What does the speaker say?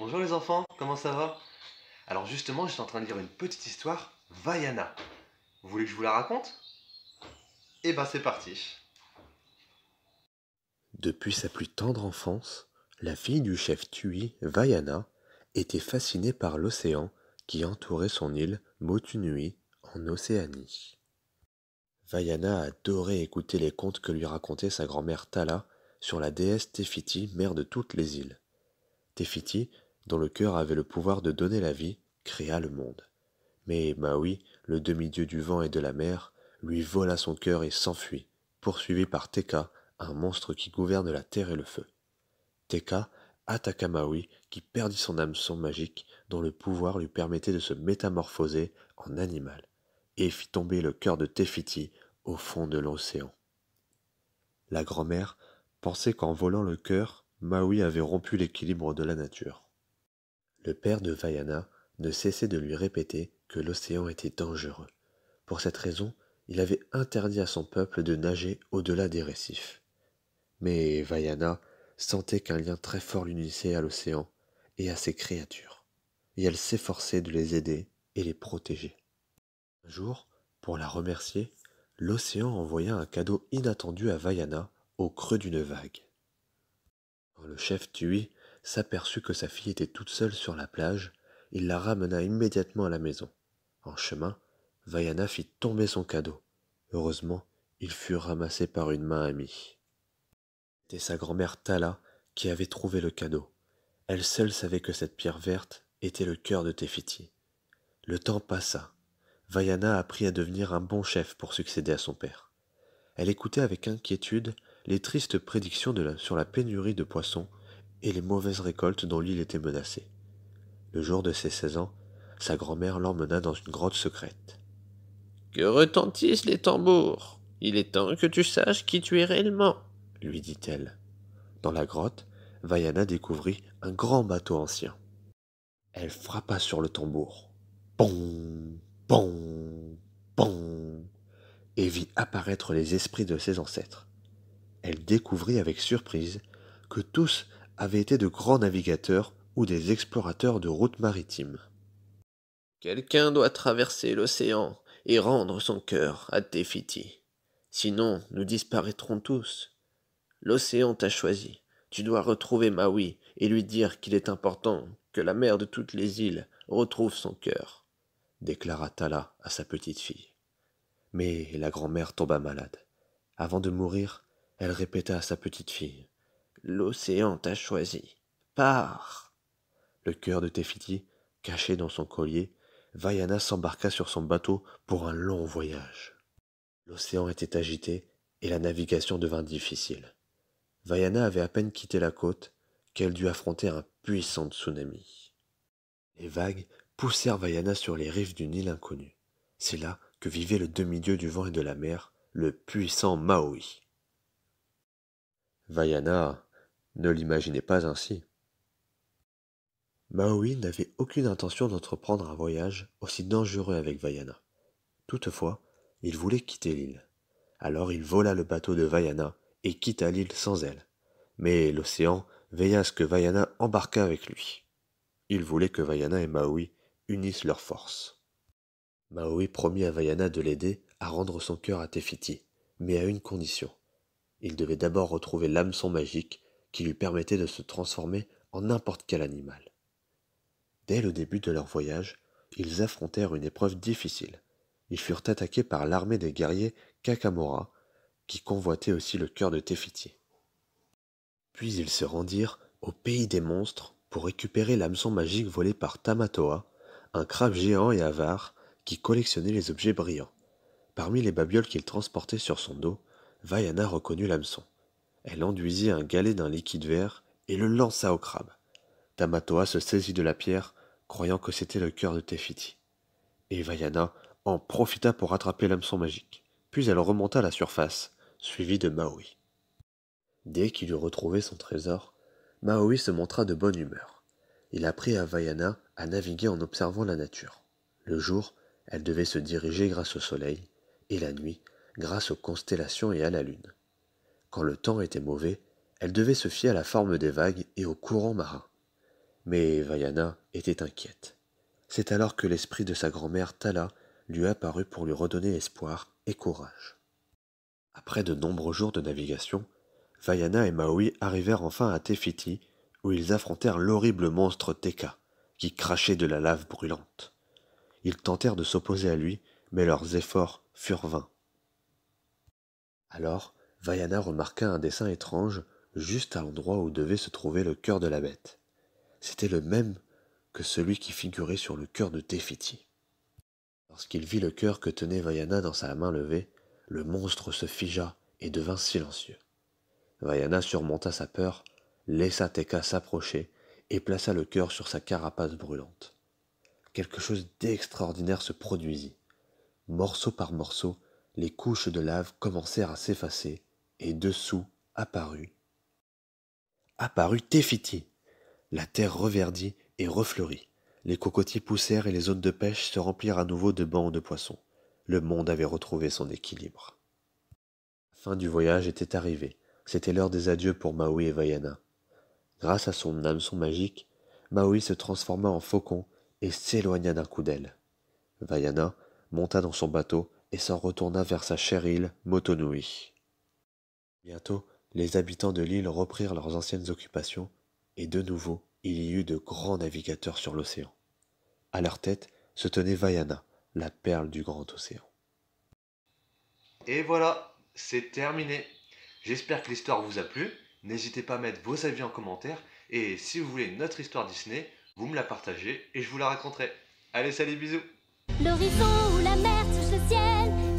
Bonjour les enfants, comment ça va Alors justement, j'étais en train de lire une petite histoire, Vaiana. Vous voulez que je vous la raconte Eh bah c'est parti Depuis sa plus tendre enfance, la fille du chef Tui, Vaiana, était fascinée par l'océan qui entourait son île Motunui en Océanie. Vaiana adorait écouter les contes que lui racontait sa grand-mère Tala sur la déesse Tefiti, mère de toutes les îles. Tefiti dont le cœur avait le pouvoir de donner la vie, créa le monde. Mais Maui, le demi-dieu du vent et de la mer, lui vola son cœur et s'enfuit, poursuivi par Teka, un monstre qui gouverne la terre et le feu. Teka attaqua Maui, qui perdit son âme son magique, dont le pouvoir lui permettait de se métamorphoser en animal, et fit tomber le cœur de Tefiti au fond de l'océan. La grand-mère pensait qu'en volant le cœur, Maui avait rompu l'équilibre de la nature le père de Vaiana ne cessait de lui répéter que l'océan était dangereux. Pour cette raison, il avait interdit à son peuple de nager au-delà des récifs. Mais Vaiana sentait qu'un lien très fort l'unissait à l'océan et à ses créatures, et elle s'efforçait de les aider et les protéger. Un jour, pour la remercier, l'océan envoya un cadeau inattendu à Vaiana au creux d'une vague. Quand le chef Tui s'aperçut que sa fille était toute seule sur la plage, il la ramena immédiatement à la maison. En chemin, Vaiana fit tomber son cadeau. Heureusement, il fut ramassé par une main amie. C'était sa grand-mère Tala qui avait trouvé le cadeau. Elle seule savait que cette pierre verte était le cœur de Tefiti. Le temps passa. Vaiana apprit à devenir un bon chef pour succéder à son père. Elle écoutait avec inquiétude les tristes prédictions sur la pénurie de poissons et les mauvaises récoltes dont l'île était menacée. Le jour de ses seize ans, sa grand-mère l'emmena dans une grotte secrète. Que retentissent les tambours Il est temps que tu saches qui tu es réellement, lui dit-elle. Dans la grotte, Vaiana découvrit un grand bateau ancien. Elle frappa sur le tambour. Bon, bon, bon, et vit apparaître les esprits de ses ancêtres. Elle découvrit avec surprise que tous avaient été de grands navigateurs ou des explorateurs de routes maritimes. Quelqu'un doit traverser l'océan et rendre son cœur à Tefiti. Sinon, nous disparaîtrons tous. L'océan t'a choisi. Tu dois retrouver Maui et lui dire qu'il est important que la mère de toutes les îles retrouve son cœur, déclara Tala à sa petite fille. Mais la grand-mère tomba malade. Avant de mourir, elle répéta à sa petite fille L'océan t'a choisi. Pars. Le cœur de Tefiti, caché dans son collier, Vaiana s'embarqua sur son bateau pour un long voyage. L'océan était agité et la navigation devint difficile. Vaiana avait à peine quitté la côte qu'elle dut affronter un puissant tsunami. Les vagues poussèrent Vaiana sur les rives d'une île inconnue. C'est là que vivait le demi-dieu du vent et de la mer, le puissant Maui. Vaiana ne l'imaginez pas ainsi. Maui n'avait aucune intention d'entreprendre un voyage aussi dangereux avec Vaiana. Toutefois, il voulait quitter l'île. Alors il vola le bateau de Vaiana et quitta l'île sans elle. Mais l'océan veilla à ce que Vaiana embarquât avec lui. Il voulait que Vaiana et Maui unissent leurs forces. Maui promit à Vaiana de l'aider à rendre son cœur à Tefiti, mais à une condition. Il devait d'abord retrouver l'âme son magique qui lui permettait de se transformer en n'importe quel animal. Dès le début de leur voyage, ils affrontèrent une épreuve difficile. Ils furent attaqués par l'armée des guerriers Kakamora, qui convoitait aussi le cœur de Tefiti. Puis ils se rendirent au pays des monstres pour récupérer l'hameçon magique volé par Tamatoa, un crabe géant et avare qui collectionnait les objets brillants. Parmi les babioles qu'il transportait sur son dos, Vaiana reconnut l'hameçon. Elle enduisit un galet d'un liquide vert et le lança au crabe. Tamatoa se saisit de la pierre, croyant que c'était le cœur de Tefiti. Et Vaiana en profita pour attraper l'hameçon magique. Puis elle remonta à la surface, suivie de Maui. Dès qu'il eut retrouvé son trésor, Maui se montra de bonne humeur. Il apprit à Vaiana à naviguer en observant la nature. Le jour, elle devait se diriger grâce au soleil, et la nuit, grâce aux constellations et à la lune. Quand le temps était mauvais, elle devait se fier à la forme des vagues et au courant marin. Mais Vaiana était inquiète. C'est alors que l'esprit de sa grand-mère Tala lui apparut pour lui redonner espoir et courage. Après de nombreux jours de navigation, Vaiana et Maui arrivèrent enfin à Tefiti, où ils affrontèrent l'horrible monstre Teka, qui crachait de la lave brûlante. Ils tentèrent de s'opposer à lui, mais leurs efforts furent vains. Alors, Vayana remarqua un dessin étrange juste à l'endroit où devait se trouver le cœur de la bête. C'était le même que celui qui figurait sur le cœur de Tefiti. Lorsqu'il vit le cœur que tenait Vaiana dans sa main levée, le monstre se figea et devint silencieux. Vayana surmonta sa peur, laissa Teka s'approcher et plaça le cœur sur sa carapace brûlante. Quelque chose d'extraordinaire se produisit. Morceau par morceau, les couches de lave commencèrent à s'effacer et dessous apparut apparut Tefiti. La terre reverdit et refleurit. Les cocotiers poussèrent et les zones de pêche se remplirent à nouveau de bancs de poissons. Le monde avait retrouvé son équilibre. La fin du voyage était arrivée. C'était l'heure des adieux pour Maui et Vaiana. Grâce à son son magique, Maui se transforma en faucon et s'éloigna d'un coup d'aile. Vaiana monta dans son bateau et s'en retourna vers sa chère île Motonui. Bientôt, les habitants de l'île reprirent leurs anciennes occupations, et de nouveau, il y eut de grands navigateurs sur l'océan. À leur tête se tenait Vaiana, la perle du grand océan. Et voilà, c'est terminé. J'espère que l'histoire vous a plu. N'hésitez pas à mettre vos avis en commentaire. Et si vous voulez notre histoire Disney, vous me la partagez et je vous la raconterai. Allez, salut, bisous la mer ciel